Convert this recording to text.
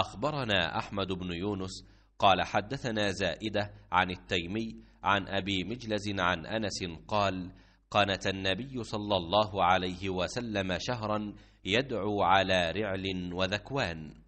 أخبرنا أحمد بن يونس قال حدثنا زائدة عن التيمي عن أبي مجلز عن أنس قال قنت النبي صلى الله عليه وسلم شهرا يدعو على رعل وذكوان